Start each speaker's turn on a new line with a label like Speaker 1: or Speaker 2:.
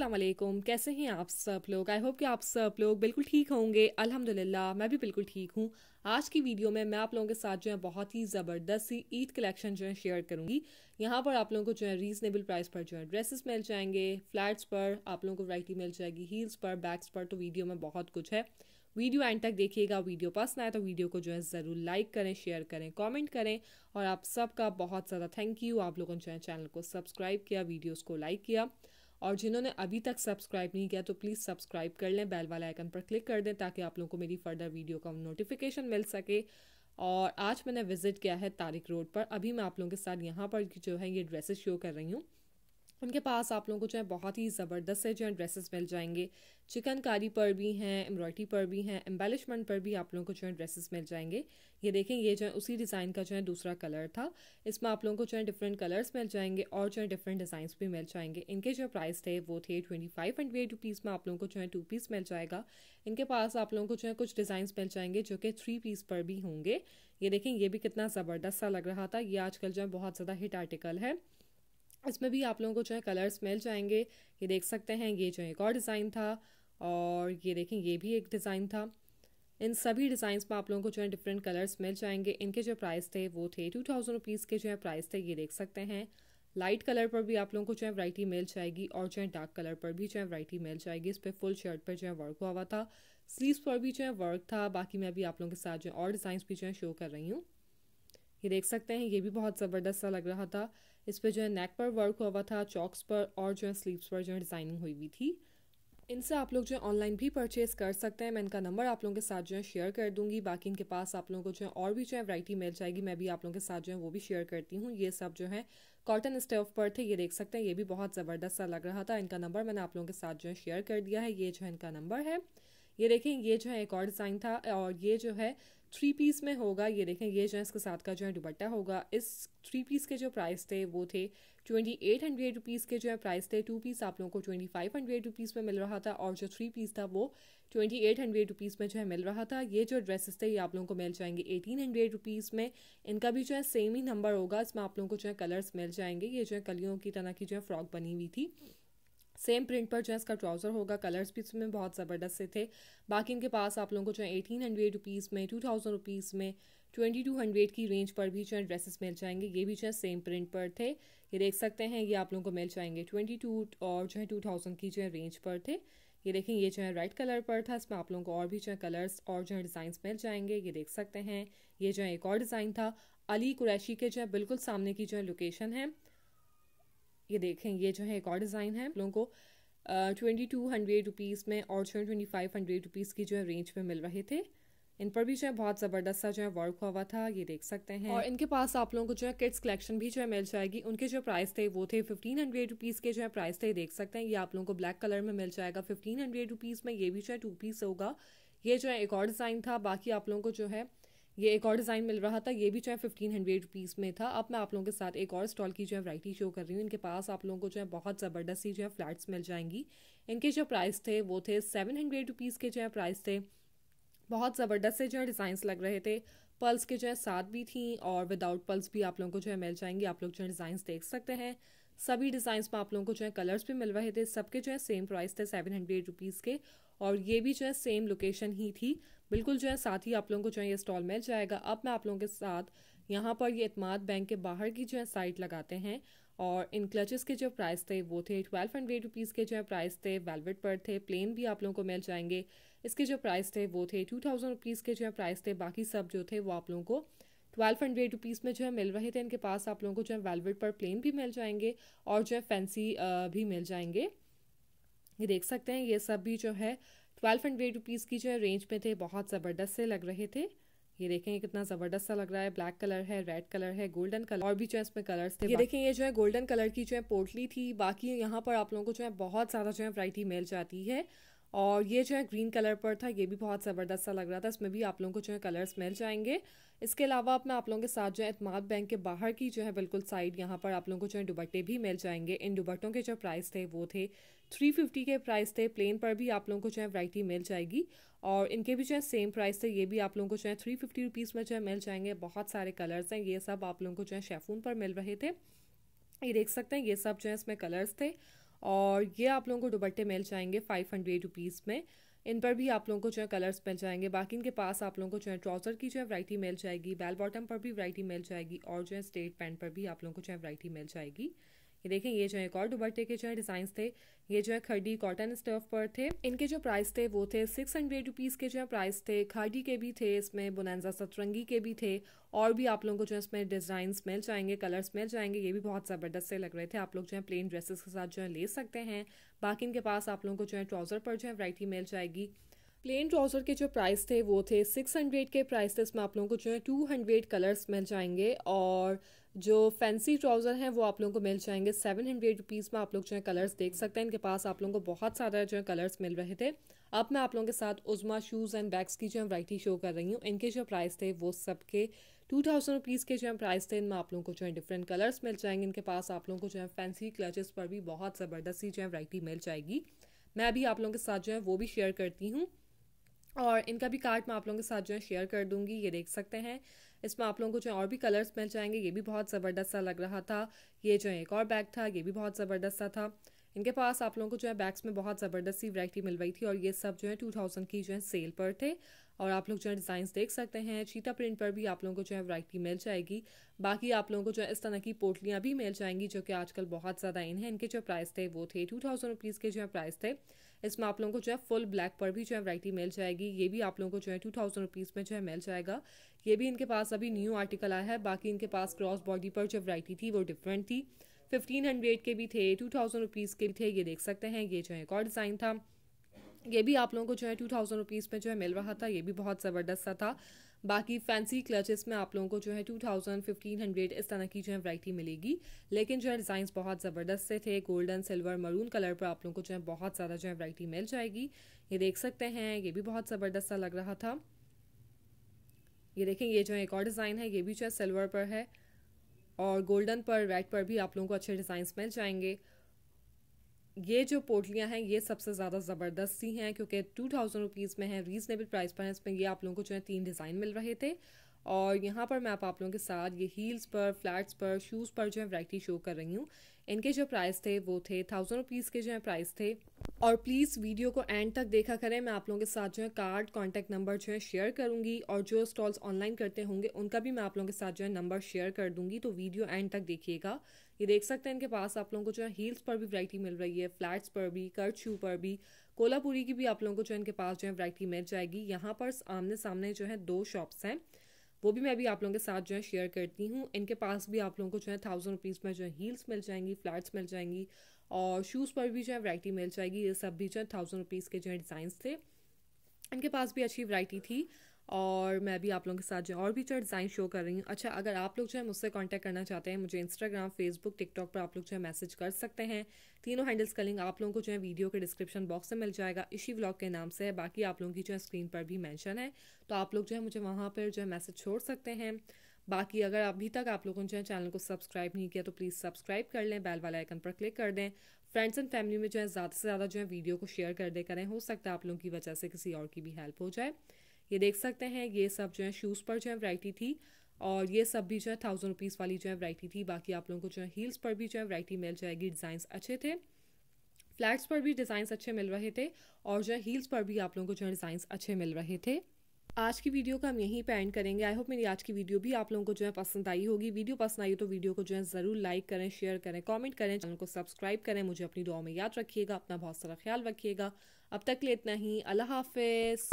Speaker 1: अस्सलाम वालेकुम कैसे हैं आप सब लोग आई होप कि आप सब लोग बिल्कुल ठीक होंगे अल्हम्दुलिल्लाह मैं भी बिल्कुल ठीक हूँ आज की वीडियो में मैं आप लोगों के साथ जो है बहुत ही ज़बरदस्त सी ईद कलेक्शन जो है शेयर करूँगी यहाँ पर आप लोगों को जो है रीजनेबल प्राइस पर जो है ड्रेसेस मिल जाएंगे फ्लैट्स पर आप लोगों को वैरायटी मिल जाएगी हील्स पर बैग्स पर तो वीडियो में बहुत कुछ है वीडियो एंड तक देखिएगा वीडियो पसंद आए तो वीडियो को जो है ज़रूर लाइक करें शेयर करें कमेंट करें और आप सबका बहुत ज़्यादा थैंक यू आप लोगों ने जो है चैनल को सब्सक्राइब किया वीडियोज़ को लाइक किया और जिन्होंने अभी तक सब्सक्राइब नहीं किया तो प्लीज़ सब्सक्राइब कर लें बेल वाला आइकन पर क्लिक कर दें ताकि आप लोगों को मेरी फर्दर वीडियो का नोटिफिकेशन मिल सके और आज मैंने विज़िट किया है तारिक रोड पर अभी मैं आप लोगों के साथ यहाँ पर जो है ये ड्रेसेस शो कर रही हूँ उनके पास आप लोगों को जो है बहुत ही ज़बरदस्त से जो है ड्रेसेस मिल जाएंगे चिकनकारी पर भी हैं एम्ब्रॉयडरी पर भी हैं एम्बेलिशमेंट पर भी आप लोगों को जो है ड्रेसेस मिल जाएंगे ये देखें ये जो है उसी डिज़ाइन का जो है दूसरा कलर था इसमें आप लोगों को जो है डिफरेंट कलर्स मिल जाएंगे और जो है डिफरेंट डिज़ाइंस भी मिल जाएंगे इनके जो प्राइस थे वो थे ट्वेंटी फाइव एंड पीस में आप लोगों को जो है टू पीस मिल जाएगा इनके पास आप लोगों को जो है कुछ डिज़ाइंस मिल जाएंगे जो कि थ्री पीस पर भी होंगे ये देखें ये भी कितना ज़बरदस्त सा लग रहा था ये आजकल जो है बहुत ज़्यादा हिट आर्टिकल है इसमें भी आप लोगों को जो है कलर्स मिल जाएंगे ये देख सकते हैं ये जो एक और डिज़ाइन था और ये देखें ये भी एक डिज़ाइन था इन सभी डिज़ाइंस में आप लोगों को जो है डिफरेंट कलर्स मिल जाएंगे इनके जो प्राइस थे वो थे टू थाउजेंड रुपीज़ के जो है प्राइस थे ये देख सकते हैं लाइट कलर पर भी आप लोगों को जो है वैरायटी मिल जाएगी और जो है डार्क कलर पर भी जो है वैरायटी मिल जाएगी इस पर फुल शर्ट पर जो है वर्क हुआ हुआ था स्लीव पर भी जो है वर्क था बाकी मैं अभी आप लोगों के साथ जो है और डिज़ाइंस भी जो है शो कर रही हूँ ये देख सकते हैं ये भी बहुत ज़बरदस्त सा लग रहा था इस पर जो है नेक पर वर्क हुआ हुआ था चॉक्स पर और जो है स्लीव्स पर जो है डिज़ाइनिंग हुई हुई थी इनसे आप लोग जो है ऑनलाइन भी परचेज कर सकते हैं मैं इनका नंबर आप लोगों के साथ जो है शेयर कर दूंगी बाकी इनके पास आप लोगों को जो है और भी जो है वैरायटी मिल जाएगी मैं भी आप लोगों के साथ जो है वो भी शेयर करती हूँ ये सब जो है कॉटन स्टफ पर थे ये देख सकते हैं ये भी बहुत ज़बरदस्त सा लग रहा था इनका नंबर मैंने आप लोगों के साथ जो है शेयर कर दिया है ये जो है इनका नंबर है ये देखें ये जो है एक और डिज़ाइन था और ये जो है थ्री पीस में होगा ये देखें ये जो है इसके साथ का जो है दुबट्टा होगा इस थ्री पीस के जो प्राइस थे वो थे ट्वेंटी एट हंड्रेड रुपीज़ के जो है प्राइस थे टू पीस आप लोगों को ट्वेंटी फाइव हंड्रेड रुपीज़ में मिल रहा था और जो थ्री पीस था वो ट्वेंटी एट हंड्रेड रुपीज़ में जो है मिल रहा था ये जो ड्रेसेस थे ये आप लोगों को मिल जाएंगे एटीन हंड्रेड रुपीज़ में इनका भी जो है सेम ही नंबर होगा इसमें आप लोगों को जो है कलर्स मिल जाएंगे ये जो है कलियों की तरह की जो है फ्रॉक बनी हुई थी सेम प्रिंट पर जो है इसका ट्राउज़र होगा कलर्स भी इसमें बहुत ज़बरदस्त से थे बाकी इनके पास आप लोगों को जो है एटीन हंड्रेड रुपीज़ में टू थाउजेंड रुपीज़ में ट्वेंटी टू हंड्रेड की रेंज पर भी जो है ड्रेसेस मिल जाएंगे ये भी जो है सेम प्रिंट पर थे ये देख सकते हैं ये आप लोगों को मिल जाएंगे ट्वेंटी टू और जो है टू थाउजेंड की जो है रेंज पर थे ये देखें ये जो है रेड कलर पर था इसमें आप लोगों को और भी जो है कलर्स और जो है डिज़ाइन मिल जाएंगे ये देख सकते हैं ये जो है एक और डिज़ाइन था अली कुरैशी के जो है बिल्कुल सामने की जो है लोकेशन है ये देखें ये जो है एक और डिज़ाइन है लोगों को ट्वेंटी टू हंड्रेड रुपीज़ में और जो है ट्वेंटी फाइव हंड्रेड रुपीज़ की जो है रेंज में मिल रहे थे इन पर भी जो है बहुत ज़बरदस्त सा जो है वर्क हुआ था ये देख सकते हैं और इनके पास आप लोगों को जो है किड्स कलेक्शन भी जो है मिल जाएगी उनके जो प्राइस थे वो थे फिफ्टीन हंड्रेड रुपीज़ के जो है प्राइस थे देख सकते हैं ये आप लोगों को ब्लैक कलर में मिल जाएगा फिफ्टीन हंड्रेड रुपीज़ में ये भी जो है टू पीस होगा ये जो है एक और डिज़ाइन था बाकी आप लोगों को जो है ये एक और डिज़ाइन मिल रहा था ये भी जो है फिफ्टीन हंड्रेड रुपीज़ में था अब मैं आप लोगों के साथ एक और स्टॉल की जो है वैरायटी शो कर रही हूँ इनके पास आप लोगों को जो है बहुत ज़बरदस्त ही जो है फ्लैट्स मिल जाएंगी इनके जो प्राइस थे वो थे सेवन हंड्रेड रुपीज़ के जो है प्राइस थे बहुत ज़बरदस्त से जो है डिज़ाइंस लग रहे थे पल्स के जो है साथ भी थी और विदाउट पल्स भी आप लोगों को जो है मिल जाएंगी आप लोग जो है डिज़ाइंस देख सकते हैं सभी डिज़ाइंस में आप लोगों को जो है कलर्स भी मिल रहे थे सबके जो है सेम प्राइस थे सेवन हंड्रेड रुपीज़ के और ये भी जो है सेम लोकेशन ही थी बिल्कुल जो है साथ ही आप लोगों को जो है ये स्टॉल मिल जाएगा अब मैं आप लोगों के साथ यहाँ पर ये इतमाद बैंक के बाहर की जो है साइट लगाते हैं और इन क्लचेस के जो प्राइस थे वो थे ट्वेल्व हंड्रेड रुपीज़ के जो है प्राइस थे वेलवेट पर थे प्लेन भी आप लोगों को मिल जाएंगे इसके जो प्राइस थे वो थे टू थाउजेंड रुपीज़ के जो है प्राइस थे बाकी सब जो थे वो आप लोगों को ट्वेल्व हंड्रेड रुपीज़ में जो है मिल रहे थे इनके पास आप लोगों को जो है वेलवेट पर प्लेन भी मिल जाएंगे और जो है फैंसी भी मिल जाएंगे ये देख सकते हैं ये सब भी जो है ट्वेल्व हंड्रेड रुपीज़ की जो है रेंज में थे बहुत ज़बरदस्त से लग रहे थे ये देखें कितना ज़बरदस्त सा लग रहा है ब्लैक कलर है रेड कलर है गोल्डन कलर और भी जो है इसमें कलर्स थे ये देखें ये जो है गोल्डन कलर की जो है पोटली थी बाकी यहाँ पर आप लोगों को जो है बहुत ज़्यादा जो है वराइटी मिल जाती है और ये जो है ग्रीन कलर पर था ये भी बहुत ज़बरदस्त सा लग रहा था इसमें भी आप लोगों को जो है कलर्स मिल जाएंगे इसके अलावा अब मैं आप लोगों के साथ जो है इतमाद बैंक के बाहर की जो है बिल्कुल साइड यहाँ पर आप लोगों को जो है दुबट्टे भी मिल जाएंगे इन दुबट्टों के जो प्राइस थे वो थे 350 के प्राइस थे प्लेन पर भी आप लोगों को जो है वैरायटी मिल जाएगी और इनके भी जो है सेम प्राइस थे ये भी आप लोगों को जो है थ्री फिफ्टी में जो है मिल जाएंगे बहुत सारे कलर्स हैं ये सब आप लोगों को जो है शेफून पर मिल रहे थे ये देख सकते हैं ये सब जो है इसमें कलर्स थे और ये आप लोगों को दुपट्टे मिल जाएंगे फाइव हंड्रेड रुपीज़ में इन पर भी आप लोगों को जो है कलर्स मिल जाएंगे बाकी इनके पास आप लोगों को जो है ट्राउज़र की जो है वरायटी मिल जाएगी बेल बॉटम पर भी वैरायटी मिल जाएगी और जो है स्टेट पैंट पर भी आप लोगों को जो है वैरायटी मिल जाएगी ये देखें ये जो है एक और दुबट्टे के जो है डिज़ाइन थे ये जो है खड़ी कॉटन स्टफ पर थे इनके जो प्राइस थे वो थे सिक्स हंड्रेड रुपीज़ के जो है प्राइस थे खाड़ी के भी थे इसमें बुनैजा सतरंगी के भी थे और भी आप लोगों को जो है इसमें डिज़ाइन मिल जाएंगे कलर्स मिल जाएंगे ये भी बहुत ज़बरदस्त से लग रहे थे आप लोग जो है प्लेन ड्रेसेस के साथ जो है ले सकते हैं बाकी इनके पास आप लोगों को जो है ट्राउज़र पर जो है वरायटी मिल जाएगी प्लेन ट्राउज़र के जो प्राइस थे वो थे सिक्स हंड्रेड के प्राइस थे इसमें आप लोगों को जो है टू हंड्रेड कलर्स मिल जाएंगे और जो फैंसी ट्राउज़र हैं वो आप लोगों को मिल जाएंगे सेवन हंड्रेड रुपीज़ में आप लोग जो है कलर्स देख सकते हैं इनके पास आप लोगों को बहुत सारा जो है कलर्स मिल रहे थे अब मैं आप लोगों के साथ उजमा शूज़ एंड बैग्स की जो है वराइटी शो कर रही हूँ इनके जो प्राइस थे वो सबके टू थाउजेंड रुपीज़ के जो है प्राइस थे इनमें आप लोगों को जो है डिफरेंट कलर्स मिल जाएंगे इनके पास आप लोगों को जो है फैंसी क्लचेस पर भी बहुत ज़बरदस्ती जो है वराइटी मिल जाएगी मैं अभी आप लोगों के साथ जो है वो भी शेयर करती हूँ और इनका भी कार्ड मैं आप लोगों के साथ जो है शेयर कर दूंगी ये देख सकते हैं इसमें आप लोगों को जो है और भी कलर्स मिल जाएंगे ये भी बहुत ज़बरदस्त सा लग रहा था ये जो है एक और बैग था ये भी बहुत ज़बरदस्त सा था इनके पास आप लोगों को जो है बैग्स में बहुत ज़बरदस्त सी मिल रही थी और ये सब जो है टू थाउजेंड की जो है सेल पर थे और आप लोग जो है डिज़ाइन देख सकते हैं चीता प्रिंट पर भी आप लोगों को जो है वरायटी मिल जाएगी बाकी आप लोगों को जो है इस तरह की पोटलियाँ भी मिल जाएंगी जो कि आजकल बहुत ज़्यादा इन है इनके जो प्राइस थे वो थे टू थाउजेंड रुपीज़ के जो है प्राइस थे इसमें आप लोगों को जो है फुल ब्लैक पर भी जो है वरायटी मिल जाएगी ये भी आप लोगों को जो है टू थाउजेंड रुपीज़ में जो है मिल जाएगा ये भी इनके पास अभी न्यू आर्टिकल आया है बाकी इनके पास क्रॉस बॉडी पर जो वरायटी थी वो डिफरेंट थी फिफ्टीन हंड्रेड के भी थे टू थाउजेंड रुपीज़ के भी थे ये देख सकते हैं ये जो है एक और डिज़ाइन था ये भी आप लोगों को जो है टू थाउजेंड रुपीज़ में जो है मिल रहा था ये भी बहुत ज़बरदस्त सा था बाकी फैंसी क्लचेस में आप लोगों को जो है टू थाउजेंड फिफ्टीन हंड्रेड इस तरह की जो है वैरायटी मिलेगी लेकिन जो है डिज़ाइंस बहुत ज़बरदस्त से थे गोल्डन सिल्वर मरून कलर पर आप लोगों को जो है बहुत ज़्यादा जो है वैरायटी मिल जाएगी ये देख सकते हैं ये भी बहुत ज़बरदस्त सा लग रहा था ये देखें ये जो है एक और डिज़ाइन है ये भी जो है सिल्वर पर है और गोल्डन पर रेड पर भी आप लोगों को अच्छे डिज़ाइंस मिल जाएंगे ये जो पोटलियाँ हैं ये सबसे ज़्यादा ज़बरदस्त सी हैं क्योंकि टू थाउजेंड रुपीज़ में है रीज़नेबल प्राइस पर हैं इसमें ये आप लोगों को जो है तीन डिज़ाइन मिल रहे थे और यहाँ पर मैं आप, आप लोगों के साथ ये हील्स पर फ्लैट्स पर शूज़ पर जो है वैराइटी शो कर रही हूँ इनके जो प्राइस थे वो थे थाउजेंड रुपीज़ के जो है प्राइस थे और प्लीज़ वीडियो को एंड तक देखा करें मैं आप लोगों के साथ जो है कार्ड कॉन्टैक्ट नंबर जो है शेयर करूँगी और जो स्टॉल्स ऑनलाइन करते होंगे उनका भी मैं आप लोगों के साथ जो है नंबर शेयर कर दूँगी तो वीडियो एंड तक देखिएगा ये देख सकते हैं इनके पास आप लोगों को जो है हील्स पर भी वैरायटी मिल रही है फ्लैट्स पर भी कर्ट शू पर भी कोलापुरी की भी आप लोगों को जो है इनके पास जो है वैरायटी मिल जाएगी यहाँ पर आमने सामने जो है दो शॉप्स हैं वो भी मैं भी आप लोगों के साथ जो है शेयर करती हूँ इनके पास भी आप लोगों को जो है थाउजेंड रुपीज़ में जो है हील्स मिल जाएंगी फ्लैट्स मिल जाएंगी और शूज़ पर भी जो है वैरायटी मिल जाएगी ये सब भी जो है थाउजेंड रुपीज़ के जो है डिज़ाइंस थे इनके पास भी अच्छी वैरायटी थी और मैं भी आप लोगों के साथ जो और भी जो डिज़ाइन शो कर रही हूँ अच्छा अगर आप लोग जो है मुझसे कॉन्टैक्ट करना चाहते हैं मुझे इंस्टाग्राम फेसबुक टिकटॉक पर आप लोग जो है मैसेज कर सकते हैं तीनों हैंडल्स का लिंक आप लोगों को जो है वीडियो के डिस्क्रिप्शन बॉक्स में मिल जाएगा इसी व्लॉग के नाम से है बाकी आप लोगों की जो है स्क्रीन पर भी मैंशन है तो आप लोग जो है मुझे वहाँ पर जो है मैसेज छोड़ सकते हैं बाकी अगर अभी तक आप लोगों ने जो है चैनल को सब्सक्राइब नहीं किया तो प्लीज़ सब्सक्राइब कर लें बेल वाला आइकन पर क्लिक कर दें फ्रेंड्स एंड फैमिली में जो है ज़्यादा से ज़्यादा जो है वीडियो को शेयर कर दे करें हो सकता है आप लोगों की वजह से किसी और की भी हेल्प हो जाए ये देख सकते हैं ये सब जो है शूज़ पर जो है वैरायटी थी और ये सब भी जो है थाउजेंड रुपीज़ वाली जो है वरायटी थी बाकी आप लोगों को जो है हील्स पर भी जो है वरायटी मिल जाएगी डिज़ाइंस अच्छे थे फ्लैट्स पर भी डिज़ाइंस अच्छे मिल रहे थे और जो है हील्स पर भी आप लोगों को जो है डिज़ाइंस अच्छे मिल रहे थे आज की वीडियो का हम यहीं पर एंड करेंगे आई होप मेरी आज की वीडियो भी आप लोगों को जो है पसंद आई होगी वीडियो पसंद आई हो तो वीडियो को जो है ज़रूर लाइक करें शेयर करें कमेंट करें चैनल को सब्सक्राइब करें मुझे अपनी दुआ में याद रखिएगा अपना बहुत सारा ख्याल रखिएगा अब तक ले इतना ही अल्लाह हाफिज़